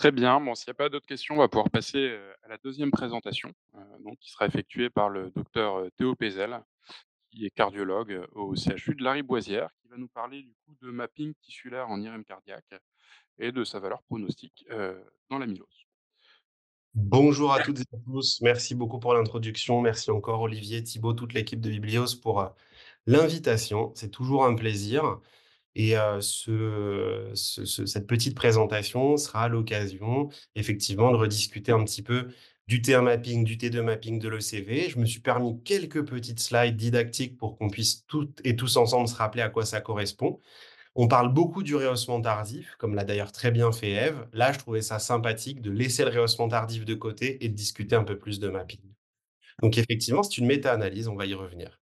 Très bien. Bon, s'il n'y a pas d'autres questions, on va pouvoir passer à la deuxième présentation, donc, qui sera effectuée par le docteur Théo Pézel, qui est cardiologue au CHU de Boisière qui va nous parler du coup de mapping tissulaire en IRM cardiaque et de sa valeur pronostique dans dans l'amylose. Bonjour à toutes et à tous. Merci beaucoup pour l'introduction. Merci encore Olivier, Thibault, toute l'équipe de Biblios pour l'invitation. C'est toujours un plaisir. Et cette petite présentation sera l'occasion, effectivement, de rediscuter un petit peu du T1 mapping, du T2 mapping de l'ECV. Je me suis permis quelques petites slides didactiques pour qu'on puisse toutes et tous ensemble se rappeler à quoi ça correspond. On parle beaucoup du rehaussement tardif, comme l'a d'ailleurs très bien fait Eve. Là, je trouvais ça sympathique de laisser le rehaussement tardif de côté et de discuter un peu plus de mapping. Donc effectivement, c'est une méta-analyse, on va y revenir.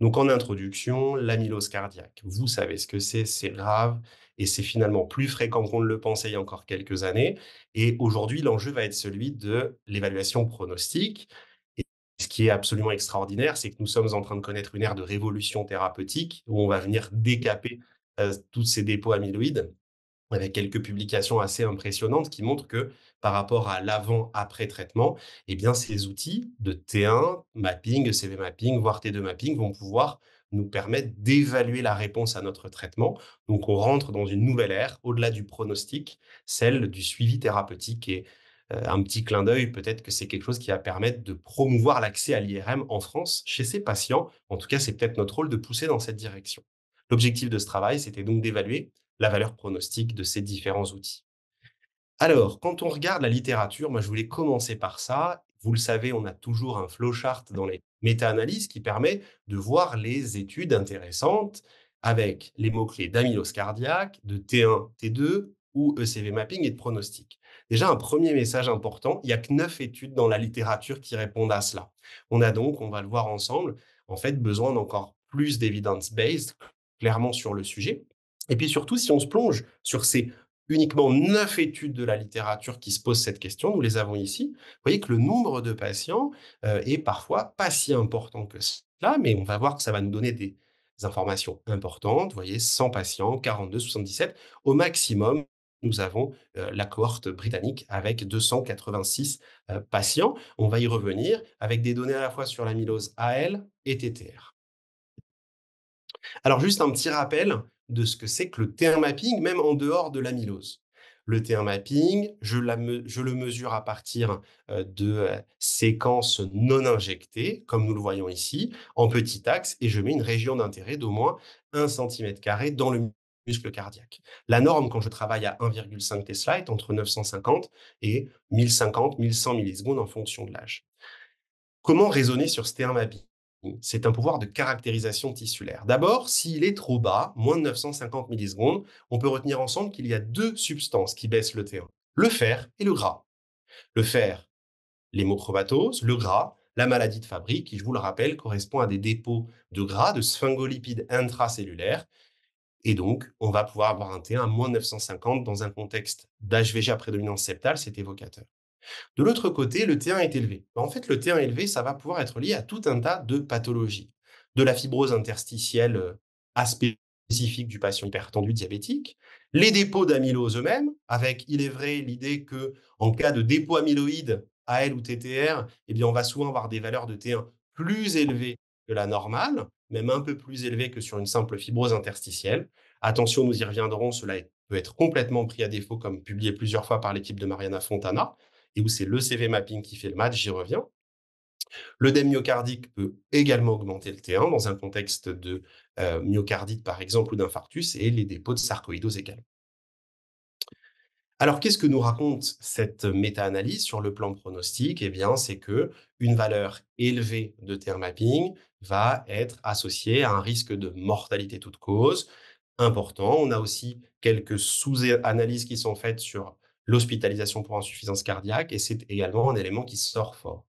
Donc en introduction, l'amylose cardiaque, vous savez ce que c'est, c'est grave et c'est finalement plus fréquent qu'on ne le pensait il y a encore quelques années. Et aujourd'hui, l'enjeu va être celui de l'évaluation pronostique. Et ce qui est absolument extraordinaire, c'est que nous sommes en train de connaître une ère de révolution thérapeutique où on va venir décaper euh, tous ces dépôts amyloïdes avec quelques publications assez impressionnantes qui montrent que par rapport à l'avant-après traitement, eh bien, ces outils de T1 mapping, CV mapping, voire T2 mapping vont pouvoir nous permettre d'évaluer la réponse à notre traitement. Donc, on rentre dans une nouvelle ère, au-delà du pronostic, celle du suivi thérapeutique. Et euh, un petit clin d'œil, peut-être que c'est quelque chose qui va permettre de promouvoir l'accès à l'IRM en France chez ces patients. En tout cas, c'est peut-être notre rôle de pousser dans cette direction. L'objectif de ce travail, c'était donc d'évaluer la valeur pronostique de ces différents outils. Alors, quand on regarde la littérature, moi je voulais commencer par ça. Vous le savez, on a toujours un flowchart dans les méta-analyses qui permet de voir les études intéressantes avec les mots-clés d'amylose cardiaque, de T1, T2 ou ECV mapping et de pronostic. Déjà, un premier message important, il n'y a que neuf études dans la littérature qui répondent à cela. On a donc, on va le voir ensemble, en fait besoin d'encore plus d'évidence-based, clairement sur le sujet. Et puis surtout, si on se plonge sur ces uniquement neuf études de la littérature qui se posent cette question, nous les avons ici, vous voyez que le nombre de patients euh, est parfois pas si important que cela, mais on va voir que ça va nous donner des, informations importantes. Vous voyez, 100 patients, 42, 77. Au maximum, nous avons euh, la cohorte britannique avec 286 euh, patients. On va y revenir avec des données à la fois sur l'amylose AL et TTR. Alors juste un petit rappel de ce que c'est que le terrain mapping, même en dehors de l'amylose. Le terrain mapping, je, le mesure à partir euh, de euh, séquences non injectées, comme nous le voyons ici, en petit axe, et je mets une région d'intérêt d'au moins 1 cm dans le muscle cardiaque. La norme, quand je travaille à 1,5 Tesla, est entre 950 et 1050, 1100 millisecondes en fonction de l'âge. Comment raisonner sur ce T1 mapping c'est un pouvoir de caractérisation tissulaire. D'abord, s'il est trop bas, moins de 950 millisecondes, on peut retenir ensemble qu'il y a deux substances qui baissent le T1, le fer et le gras. Le fer, l'hémochromatose, le gras, la maladie de Fabry, qui, je vous le rappelle, correspond à des dépôts de gras, de sphingolipides intracellulaires. Et donc, on va pouvoir avoir un T1 à moins 950 dans un contexte d'HVG à prédominance septale, c'est évocateur. De l'autre côté, le T1 est élevé. Bah, en fait, le T1 élevé, ça va pouvoir être lié à tout un tas de pathologies. De la fibrose interstitielle, euh, spécifique du patient hypertendu diabétique, les dépôts d'amylose eux-mêmes, avec, il est vrai, l'idée que en cas de dépôt amyloïde, AL ou TTR, eh bien, on va souvent avoir des valeurs de T1 plus élevées que la normale, même un peu plus élevées que sur une simple fibrose interstitielle. Attention, nous y reviendrons, cela peut être complètement pris à défaut, comme publié plusieurs fois par l'équipe de Mariana Fontana et où c'est le CV mapping qui fait le match, j'y reviens. Le e myocardique peut également augmenter le T1 dans un contexte de euh, myocardite, par exemple, ou d'infarctus, et les dépôts de sarcoïdose également. Alors, qu'est-ce que nous raconte cette méta-analyse sur le plan pronostic Eh bien, c'est que une valeur élevée de T1 mapping va être associée à un risque de mortalité toute cause important. On a aussi quelques sous-analyses qui sont faites sur l'hospitalisation pour insuffisance cardiaque, et c'est également un élément qui sort fort.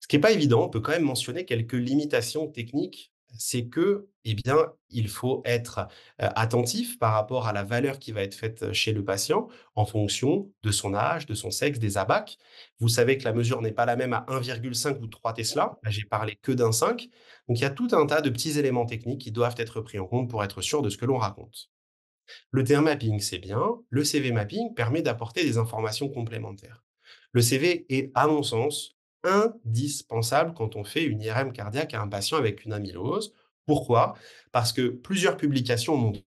Ce qui n'est pas évident, on peut quand même mentionner quelques limitations techniques, c'est que, eh bien, il faut être euh, attentif par rapport à la valeur qui va être faite euh, chez le patient en fonction de son âge, de son sexe, des abacs. Vous savez que la mesure n'est pas la même à 1,5 ou 3 Tesla. Là, j'ai parlé que d'un 5. Donc, il y a tout un tas de petits éléments techniques qui doivent être pris en compte pour être sûr de ce que l'on raconte. Le T1 mapping, c'est bien. Le CV mapping permet d'apporter des informations complémentaires. Le CV est, à mon sens, indispensable quand on fait une IRM cardiaque à un patient avec une amylose. Pourquoi Parce que plusieurs publications m'ont montré,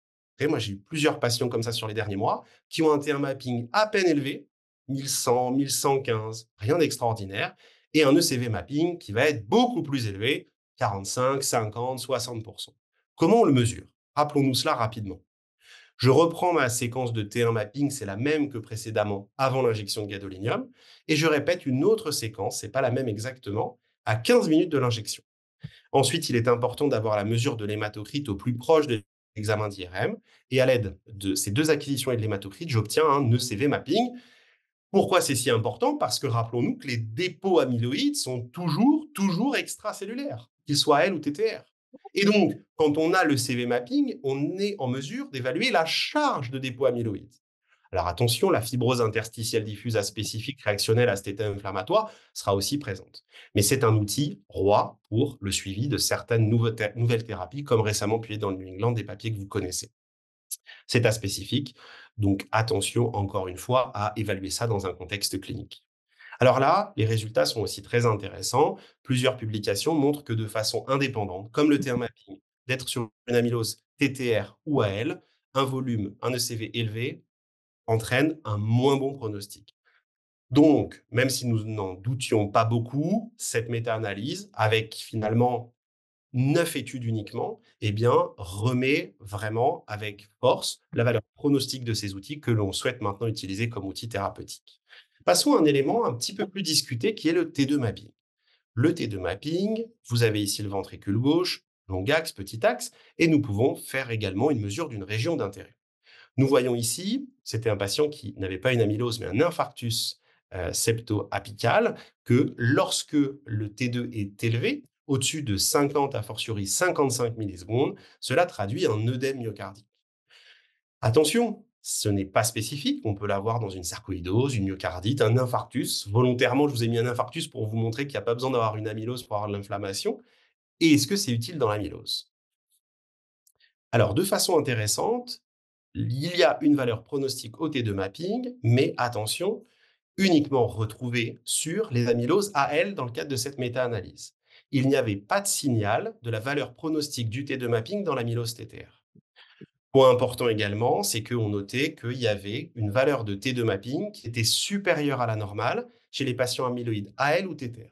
moi j'ai eu plusieurs patients comme ça sur les derniers mois, qui ont un T1 mapping à peine élevé, 1100, 1115, rien d'extraordinaire, et un ECV mapping qui va être beaucoup plus élevé, 45, 50, 60%. Comment on le mesure Rappelons-nous cela rapidement. Je reprends ma séquence de T1 mapping, c'est la même que précédemment avant l'injection de gadolinium, et je répète une autre séquence, c'est pas la même exactement, à 15 minutes de l'injection. Ensuite, il est important d'avoir la mesure de l'hématocrite au plus proche de l'examen d'IRM, et à l'aide de ces deux acquisitions et de l'hématocrite, j'obtiens un ECV mapping. Pourquoi c'est si important Parce que rappelons-nous que les dépôts amyloïdes sont toujours, toujours extracellulaires, qu'ils soient L ou TTR. Et donc, quand on a le CV mapping, on est en mesure d'évaluer la charge de dépôt amyloïde. Alors attention, la fibrose interstitielle diffuse à spécifique réactionnelle à cet état inflammatoire sera aussi présente. Mais c'est un outil roi pour le suivi de certaines nouvelles thérapies, comme récemment publié dans le New England, des papiers que vous connaissez. C'est à spécifique, donc attention encore une fois à évaluer ça dans un contexte clinique. Alors là, les résultats sont aussi très intéressants. Plusieurs publications montrent que de façon indépendante, comme le mmh. termapping, d'être sur une amylose TTR ou AL, un volume, un ECV élevé entraîne un moins bon pronostic. Donc, même si nous n'en doutions pas beaucoup, cette méta-analyse, avec finalement neuf études uniquement, eh bien, remet vraiment avec force la valeur pronostique de ces outils que l'on souhaite maintenant utiliser comme outils thérapeutiques. Passons à un élément un petit peu plus discuté qui est le T2 mapping. Le T2 mapping, vous avez ici le ventricule gauche, long axe, petit axe, et nous pouvons faire également une mesure d'une région d'intérêt. Nous voyons ici, c'était un patient qui n'avait pas une amylose, mais un infarctus euh, septo-apical, que lorsque le T2 est élevé, au-dessus de 50 à fortiori 55 millisecondes, cela traduit un œdème myocardique. Attention, ce n'est pas spécifique. On peut l'avoir dans une sarcoïdose, une myocardite, un infarctus. Volontairement, je vous ai mis un infarctus pour vous montrer qu'il n'y a pas besoin d'avoir une amylose pour avoir de l'inflammation. Et est-ce que c'est utile dans l'amylose Alors, de façon intéressante, il y a une valeur pronostique au T2 mapping, mais attention, uniquement retrouvée sur les amyloses AL dans le cadre de cette méta-analyse. Il n'y avait pas de signal de la valeur pronostique du T2 mapping dans l'amylose TTR. Point important également, c'est qu'on notait qu'il y avait une valeur de T2 mapping qui était supérieure à la normale chez les patients amyloïdes AL ou TTR.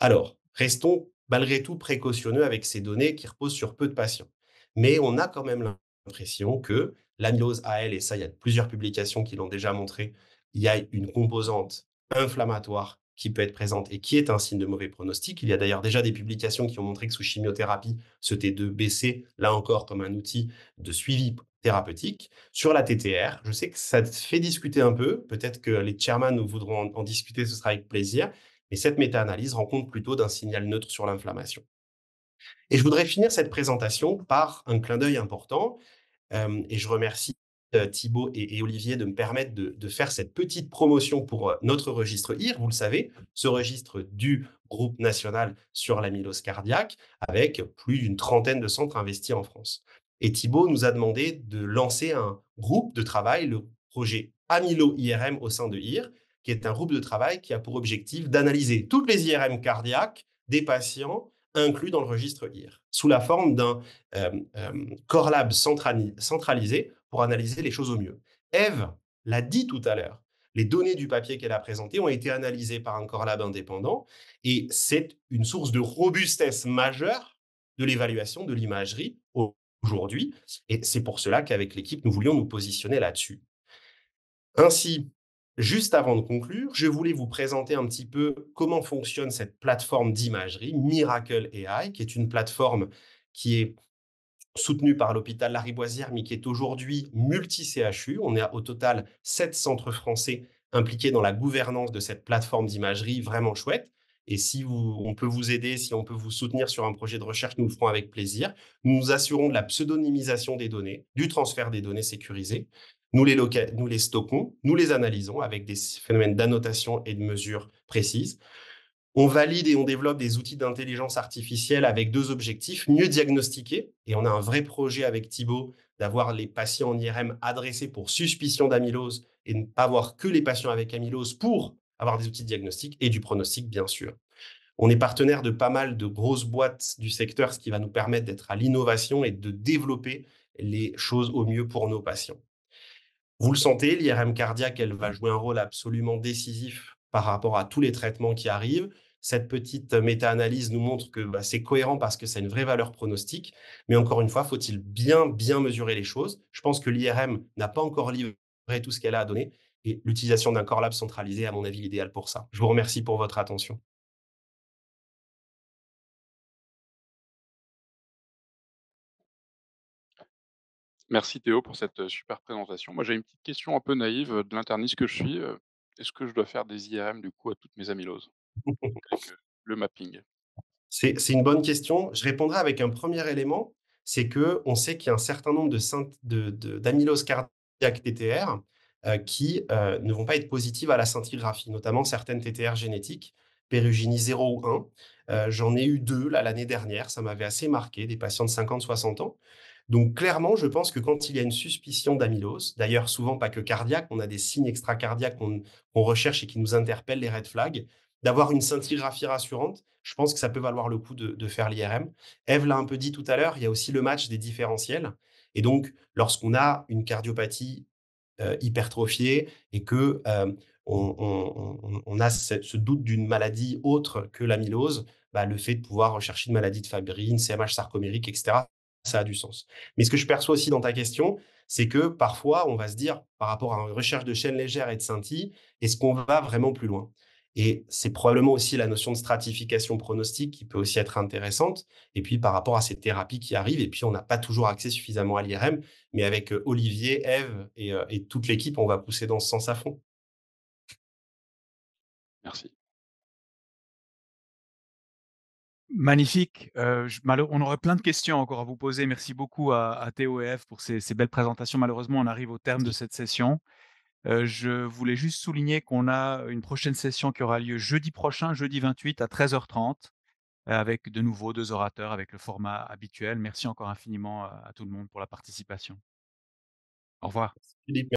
Alors, restons malgré tout précautionneux avec ces données qui reposent sur peu de patients. Mais on a quand même l'impression que l'amylose AL, et ça, il y a plusieurs publications qui l'ont déjà montré, il y a une composante inflammatoire qui peut être présente et qui est un signe de mauvais pronostic. Il y a d'ailleurs déjà des publications qui ont montré que sous chimiothérapie, ce T2 baissait, là encore, comme un outil de suivi thérapeutique. Sur la TTR, je sais que ça fait discuter un peu. Peut-être que les chairman nous voudront en, discuter, ce sera avec plaisir. Mais cette méta-analyse rencontre plutôt d'un signal neutre sur l'inflammation. Et je voudrais finir cette présentation par un clin d'œil important. Euh, et je remercie euh, Thibault et, Olivier de me permettre de, faire cette petite promotion pour euh, notre registre IR. Vous le savez, ce registre du groupe national sur l'amylose cardiaque, avec plus d'une trentaine de centres investis en France. Et Thibault nous a demandé de lancer un groupe de travail, le projet Amylo IRM au sein de IR, qui est un groupe de travail qui a pour objectif d'analyser toutes les IRM cardiaques des patients inclus dans le registre IR, sous la forme d'un euh, corlab centralisé pour analyser les choses au mieux. Eve l'a dit tout à l'heure. Les données du papier qu'elle a présenté ont été analysées par un corps lab indépendant et c'est une source de robustesse majeure de l'évaluation de l'imagerie aujourd'hui. Et c'est pour cela qu'avec l'équipe, nous voulions nous positionner là-dessus. Ainsi, juste avant de conclure, je voulais vous présenter un petit peu comment fonctionne cette plateforme d'imagerie, Miracle AI, qui est une plateforme qui est soutenu par l'hôpital Lariboisière, mais qui est aujourd'hui multi-CHU. On est au total sept centres français impliqués dans la gouvernance de cette plateforme d'imagerie vraiment chouette. Et si vous, on peut vous aider, si on peut vous soutenir sur un projet de recherche, nous le ferons avec plaisir. Nous nous assurons de la pseudonymisation des données, du transfert des données sécurisées. Nous les, nous les stockons, nous les analysons avec des phénomènes d'annotation et de mesures précises. On valide et on développe des outils d'intelligence artificielle avec deux objectifs, mieux diagnostiquer, et on a un vrai projet avec Thibault d'avoir les patients en IRM adressés pour suspicion d'amylose et ne pas avoir que les patients avec amylose pour avoir des outils de diagnostic et du pronostic, bien sûr. On est partenaire de pas mal de grosses boîtes du secteur, ce qui va nous permettre d'être à l'innovation et de développer les choses au mieux pour nos patients. Vous le sentez, l'IRM cardiaque, elle va jouer un rôle absolument décisif par rapport à tous les traitements qui arrivent. Cette petite euh, méta-analyse nous montre que bah, c'est cohérent parce que c'est une vraie valeur pronostique. Mais encore une fois, faut-il bien, bien mesurer les choses. Je pense que l'IRM n'a pas encore livré tout ce qu'elle a à donner. Et l'utilisation d'un corps lab centralisé, à mon avis, l'idéal pour ça. Je vous remercie pour votre attention. Merci Théo pour cette euh, super présentation. Moi, j'ai une petite question un peu naïve euh, de l'interniste que je suis est-ce que je dois faire des IRM du coup à toutes mes amyloses euh, le mapping C'est une bonne question. Je répondrai avec un premier élément, c'est qu'on sait qu'il y a un certain nombre de d'amyloses cardiaques TTR euh, qui euh, ne vont pas être positives à la scintigraphie, notamment certaines TTR génétiques, péruginie 0 ou 1. J'en ai eu deux l'année dernière, ça m'avait assez marqué, des patients de 50-60 ans. Donc clairement, je pense que quand il y a une suspicion d'amylose, d'ailleurs souvent pas que cardiaque, on a des signes extra-cardiaques qu'on recherche et qui nous interpellent les red flags, d'avoir une scintigraphie rassurante, je pense que ça peut valoir le coup de, faire l'IRM. Eve l'a un peu dit tout à l'heure, il y a aussi le match des différentiels. Et donc, lorsqu'on a une cardiopathie euh, hypertrophiée et que euh, on, a ce, doute d'une maladie autre que l'amylose, bah, le fait de pouvoir rechercher une maladie de Fabry, une CMH sarcomérique, etc., ça a du sens. Mais ce que je perçois aussi dans ta question, c'est que parfois, on va se dire, par rapport à une recherche de chaînes légères et de scintilles, est-ce qu'on va vraiment plus loin Et c'est probablement aussi la notion de stratification pronostique qui peut aussi être intéressante. Et puis, par rapport à ces thérapies qui arrivent, et puis, on n'a pas toujours accès suffisamment à l'IRM, mais avec euh, Olivier, Eve euh, et toute l'équipe, on va pousser dans ce sens à fond. Merci. Magnifique. Euh, on aurait plein de questions encore à vous poser. Merci beaucoup à, à Théo pour ces, belles présentations. Malheureusement, on arrive au terme de cette session. Euh, je voulais juste souligner qu'on a une prochaine session qui aura lieu jeudi prochain, jeudi 28 à 13h30, euh, avec de nouveau deux orateurs avec le format habituel. Merci encore infiniment à tout le monde pour la participation. Au revoir.